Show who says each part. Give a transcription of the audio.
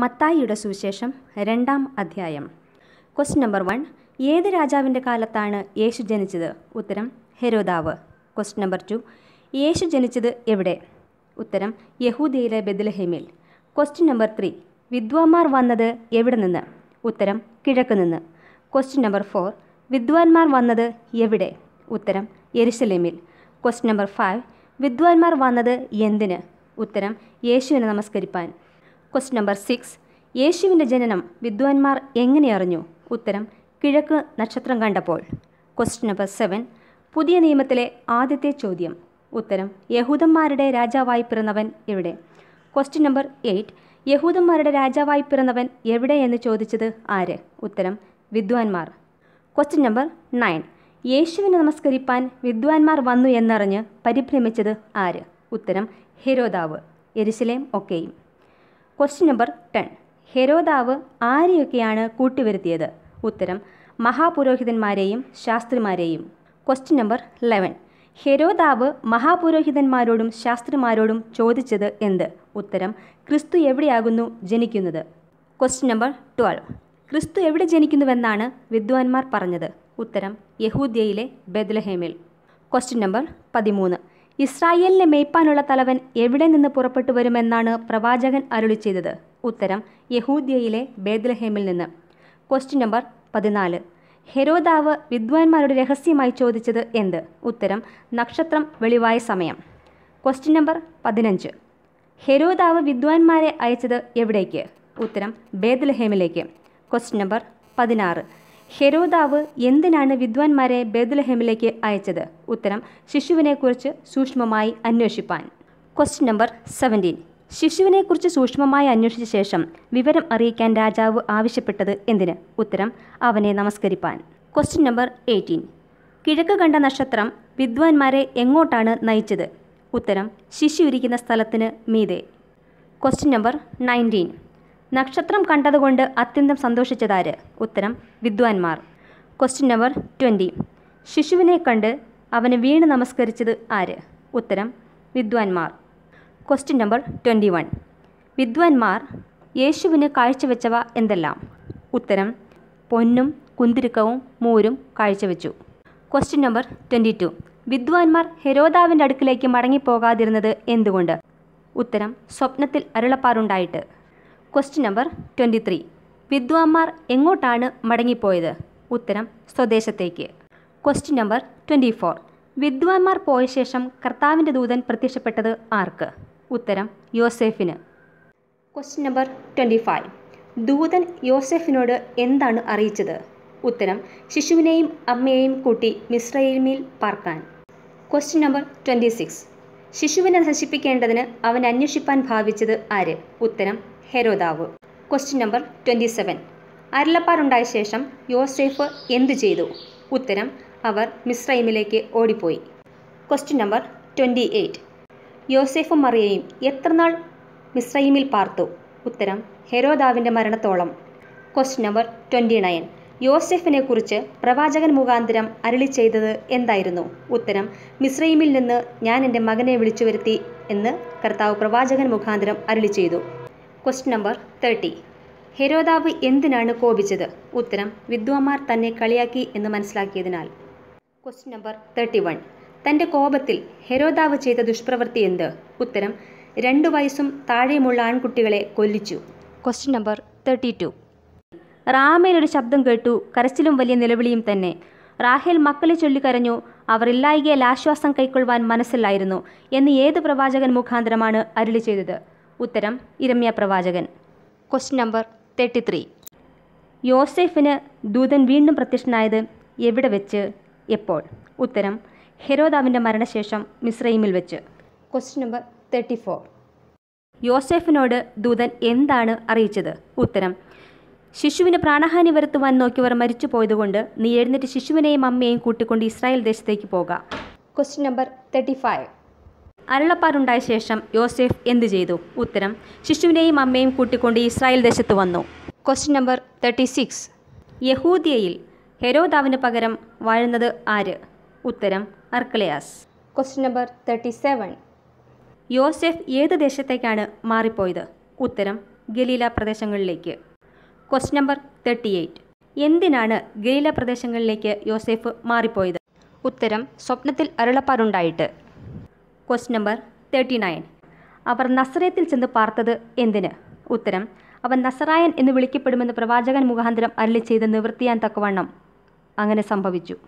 Speaker 1: മത്തായിയുടെ സുവിശേഷം രണ്ടാം അധ്യായം ക്വസ്റ്റ്യൻ നമ്പർ വൺ ഏത് രാജാവിൻ്റെ കാലത്താണ് യേശു ജനിച്ചത് ഉത്തരം ഹെരോദാവ് ക്വസ്റ്റ്യൻ നമ്പർ ടു യേശു ജനിച്ചത് എവിടെ ഉത്തരം യഹൂദയിലെ ബെദ്ലഹേമിൽ ക്വസ്റ്റ്യൻ നമ്പർ ത്രീ വിദ്വാൻമാർ വന്നത് എവിടെ നിന്ന് ഉത്തരം കിഴക്ക് നിന്ന് ക്വസ്റ്റ്യൻ നമ്പർ ഫോർ വിദ്വാൻമാർ വന്നത് എവിടെ ഉത്തരം യെരുസലേമിൽ ക്വസ്റ്റ്യൻ നമ്പർ ഫൈവ് വിദ്വാൻമാർ വന്നത് എന്തിന് ഉത്തരം യേശുവിനെ നമസ്കരിപ്പാൻ ക്വസ്റ്റ് നമ്പർ സിക്സ് യേശുവിൻ്റെ ജനനം വിദ്വാൻമാർ എങ്ങനെ അറിഞ്ഞു ഉത്തരം കിഴക്ക് നക്ഷത്രം കണ്ടപ്പോൾ ക്വസ്റ്റ് നമ്പർ സെവൻ പുതിയ നിയമത്തിലെ ആദ്യത്തെ ചോദ്യം ഉത്തരം യഹൂദന്മാരുടെ രാജാവായി പിറന്നവൻ എവിടെ ക്വസ്റ്റ്യൻ നമ്പർ എയ്റ്റ് യഹൂദന്മാരുടെ രാജാവായി പിറന്നവൻ എവിടെ എന്ന് ചോദിച്ചത് ആര് ഉത്തരം വിദ്വാൻമാർ ക്വസ്റ്റ്യൻ നമ്പർ നയൻ യേശുവിനെ നമസ്കരിപ്പാൻ വിദ്വാൻമാർ വന്നു എന്നറിഞ്ഞ് പരിഭ്രമിച്ചത് ആര് ഉത്തരം ഹെരോദാവ് എരിശിലേം ഒക്കെയും ക്വസ്റ്റ്യൻ നമ്പർ ടെൻ ഹെരോദാവ് ആരെയൊക്കെയാണ് കൂട്ടിവരുത്തിയത് ഉത്തരം മഹാപുരോഹിതന്മാരെയും ശാസ്ത്രിമാരെയും ക്വസ്റ്റ്യൻ നമ്പർ ലെവൻ ഹെരോദാവ് മഹാപുരോഹിതന്മാരോടും ശാസ്ത്രിമാരോടും ചോദിച്ചത് എന്ത് ഉത്തരം ക്രിസ്തു എവിടെയാകുന്നു ജനിക്കുന്നത് ക്വസ്റ്റ്യൻ നമ്പർ ട്വൽവ് ക്രിസ്തു എവിടെ ജനിക്കുന്നുവെന്നാണ് വിദ്വാൻമാർ പറഞ്ഞത് ഉത്തരം യഹൂദ്യയിലെ ബദ്ലഹേമിൽ ക്വസ്റ്റ്യൻ നമ്പർ പതിമൂന്ന് ഇസ്രായേലിനെ മേയ്പ്പാനുള്ള തലവൻ എവിടെ നിന്ന് പുറപ്പെട്ടു വരുമെന്നാണ് പ്രവാചകൻ അരുളി ചെയ്തത് ഉത്തരം യഹൂദ്യയിലെ ബേദ്ലഹേമിൽ നിന്ന് ക്വസ്റ്റ്യൻ നമ്പർ പതിനാല് ഹെരോദാവ് വിദ്വാൻമാരോട് രഹസ്യമായി ചോദിച്ചത് എന്ത് ഉത്തരം നക്ഷത്രം വെളിവായ സമയം ക്വസ്റ്റ്യൻ നമ്പർ പതിനഞ്ച് ഹെരോദാവ് വിദ്വാൻമാരെ അയച്ചത് എവിടേക്ക് ഉത്തരം ബേദ്ലഹേമിലേക്ക് ക്വസ്റ്റ്യൻ നമ്പർ പതിനാറ് ഹെരോദാവ് എന്തിനാണ് വിദ്വാൻമാരെ ബേദുലഹേമിലേക്ക് അയച്ചത് ഉത്തരം ശിശുവിനെക്കുറിച്ച് സൂക്ഷ്മമായി അന്വേഷിപ്പാൻ ക്വസ്റ്റ്യൻ നമ്പർ സെവൻറ്റീൻ ശിശുവിനെക്കുറിച്ച് സൂക്ഷ്മമായി അന്വേഷിച്ച ശേഷം വിവരം അറിയിക്കാൻ രാജാവ് ആവശ്യപ്പെട്ടത് എന്തിന് ഉത്തരം അവനെ നമസ്കരിപ്പാൻ ക്വസ്റ്റ്യൻ നമ്പർ എയ്റ്റീൻ കിഴക്ക് കണ്ട നക്ഷത്രം വിദ്വാൻമാരെ എങ്ങോട്ടാണ് നയിച്ചത് ഉത്തരം ശിശു ഇരിക്കുന്ന സ്ഥലത്തിന് മീതെ ക്വസ്റ്റ്യൻ നമ്പർ നയൻറ്റീൻ നക്ഷത്രം കണ്ടതുകൊണ്ട് അത്യന്തം സന്തോഷിച്ചതാര് ഉത്തരം വിദ്വാൻമാർ ക്വസ്റ്റ്യൻ നമ്പർ ട്വൻറ്റി ശിശുവിനെ കണ്ട് അവന് വീണ് നമസ്കരിച്ചത് ആര് ഉത്തരം വിദ്വാൻമാർ ക്വസ്റ്റ്യൻ നമ്പർ ട്വൻറ്റി വൺ വിദ്വാൻമാർ യേശുവിന് കാഴ്ചവെച്ചവ എന്തെല്ലാം ഉത്തരം പൊന്നും കുന്തിരുക്കവും മൂരും കാഴ്ചവെച്ചു ക്വസ്റ്റ്യൻ നമ്പർ ട്വൻറ്റി ടു വിദ്വാൻമാർ ഹെരോദാവിൻ്റെ അടുക്കിലേക്ക് മടങ്ങിപ്പോകാതിരുന്നത് എന്തുകൊണ്ട് ഉത്തരം സ്വപ്നത്തിൽ അരുളപ്പാറുണ്ടായിട്ട് ക്വസ്റ്റ്യൻ നമ്പർ ട്വൻറ്റി ത്രീ വിദ്വാൻമാർ എങ്ങോട്ടാണ് മടങ്ങിപ്പോയത് ഉത്തരം സ്വദേശത്തേക്ക് ക്വസ്റ്റ്യൻ നമ്പർ ട്വൻറ്റി ഫോർ വിദ്വാൻമാർ പോയ ശേഷം കർത്താവിൻ്റെ ദൂതൻ പ്രത്യക്ഷപ്പെട്ടത് ആർക്ക് ഉത്തരം യോസെഫിന് ക്വസ്റ്റ്യൻ നമ്പർ ട്വൻറ്റി ഫൈവ് ദൂതൻ യോസെഫിനോട് എന്താണ് അറിയിച്ചത് ഉത്തരം ശിശുവിനെയും അമ്മയെയും കൂട്ടി മിശ്രയിൽമേൽ പാർക്കാൻ ക്വസ്റ്റ്യൻ നമ്പർ ട്വൻറ്റി സിക്സ് ശിശുവിനെ നശിപ്പിക്കേണ്ടതിന് അവൻ അന്വേഷിപ്പാൻ ഭാവിച്ചത് ആര് ഉത്തരം ഹെരോദാവ് ക്വസ്റ്റ്യൻ നമ്പർ ട്വൻറ്റി സെവൻ അരുളപ്പാറുണ്ടായ ശേഷം യോസേഫ് എന്തു ചെയ്തു ഉത്തരം അവർ മിസ്രൈമിലേക്ക് ഓടിപ്പോയി ക്വസ്റ്റ്യൻ നമ്പർ ട്വൻറ്റി എയ്റ്റ് യോസേഫും മറിയയും എത്ര നാൾ മിസ്രൈമിൽ പാർത്തു ഉത്തരം ഹെരോദാവിൻ്റെ മരണത്തോളം ക്വസ്റ്റ്യൻ നമ്പർ ട്വൻറ്റി നയൻ യോസെഫിനെ കുറിച്ച് പ്രവാചകൻ മുഖാന്തരം അരളി ചെയ്തത് എന്തായിരുന്നു ഉത്തരം മിസ്രൈമിൽ നിന്ന് ഞാൻ എൻ്റെ മകനെ വിളിച്ചു വരുത്തി എന്ന് കർത്താവ് പ്രവാചകൻ മുഖാന്തരം അരളി ചെയ്തു ക്വസ്റ്റ് നമ്പർ തേർട്ടി ഹെരോദാവ് എന്തിനാണ് കോപിച്ചത് ഉത്തരം വിദ്വാമാർ തന്നെ കളിയാക്കി എന്ന് മനസ്സിലാക്കിയതിനാൽ ക്വസ്റ്റ്യൻ നമ്പർ തേർട്ടി വൺ തൻ്റെ കോപത്തിൽ ഹെരോദാവ് ചെയ്ത ദുഷ്പ്രവൃത്തി എന്ത് ഉത്തരം രണ്ടു വയസ്സും താഴെയുമുള്ള ആൺകുട്ടികളെ കൊല്ലിച്ചു ക്വസ്റ്റ്യൻ നമ്പർ തേർട്ടി ടു റാമേലൊരു ശബ്ദം കേട്ടു കരച്ചിലും വലിയ നിലവിളിയും തന്നെ റാഹേൽ മക്കളെ ചൊല്ലിക്കരഞ്ഞു അവർ ഇല്ലായികയിൽ ആശ്വാസം കൈക്കൊള്ളുവാൻ മനസ്സിലായിരുന്നു എന്ന് ഏത് പ്രവാചകൻ മുഖാന്തരമാണ് അരുളി ചെയ്തത് ഉത്തരം ഇരമ്യ പ്രവാചകൻ ക്വസ്റ്റ്യൻ നമ്പർ തേർട്ടി ത്രീ യോസെഫിന് ദൂതൻ വീണ്ടും പ്രത്യക്ഷനായത് എവിടെ വെച്ച് എപ്പോൾ ഉത്തരം ഹെരോദാവിൻ്റെ മരണശേഷം മിസ്രൈമിൽ വെച്ച് ക്വസ്റ്റ്യൻ നമ്പർ തേർട്ടി ഫോർ യോസെഫിനോട് ദൂതൻ എന്താണ് അറിയിച്ചത് ഉത്തരം ശിശുവിന് പ്രാണഹാനി വരുത്തുവാൻ നോക്കിയവർ മരിച്ചു പോയതുകൊണ്ട് നീ എഴുന്നേറ്റ് ശിശുവിനെയും അമ്മയെയും കൂട്ടിക്കൊണ്ട് ഇസ്രായേൽ ദേശത്തേക്ക് പോകാം ക്വസ്റ്റ്യൻ നമ്പർ തേർട്ടി ഫൈവ് അരുളപ്പാടുണ്ടായ ശേഷം യോസെഫ് എന്തു ചെയ്തു ഉത്തരം ശിശുവിനെയും അമ്മയും കൂട്ടിക്കൊണ്ട് ഇസ്രായേൽ ദേശത്ത് വന്നു ക്വസ്റ്റ്യൻ നമ്പർ തേർട്ടി സിക്സ് യഹൂദിയയിൽ ഹെരോദാവിന് പകരം വാഴുന്നത് ആര് ഉത്തരം അർക്കലയാസ് ക്വസ്റ്റ്യൻ നമ്പർ തേർട്ടി സെവൻ യോസെഫ് ഏത് ദേശത്തേക്കാണ് മാറിപ്പോയത് ഉത്തരം ഗലീല പ്രദേശങ്ങളിലേക്ക് ക്വസ്റ്റ്യൻ നമ്പർ തേർട്ടി എയ്റ്റ് എന്തിനാണ് ഗലീല പ്രദേശങ്ങളിലേക്ക് യോസെഫ് മാറിപ്പോയത് ഉത്തരം സ്വപ്നത്തിൽ അരുളപ്പാടുണ്ടായിട്ട് ക്വസ്റ്റ് നമ്പർ തേർട്ടി നയൻ അവർ നസറയത്തിൽ ചെന്ന് പാർത്തത് എന്തിന് ഉത്തരം അവൻ നസറായൻ എന്ന് വിളിക്കപ്പെടുമെന്ന് പ്രവാചകൻ മുഖാന്തരം അരളി ചെയ്ത് നിവൃത്തിയാൻ തക്കവണ്ണം അങ്ങനെ സംഭവിച്ചു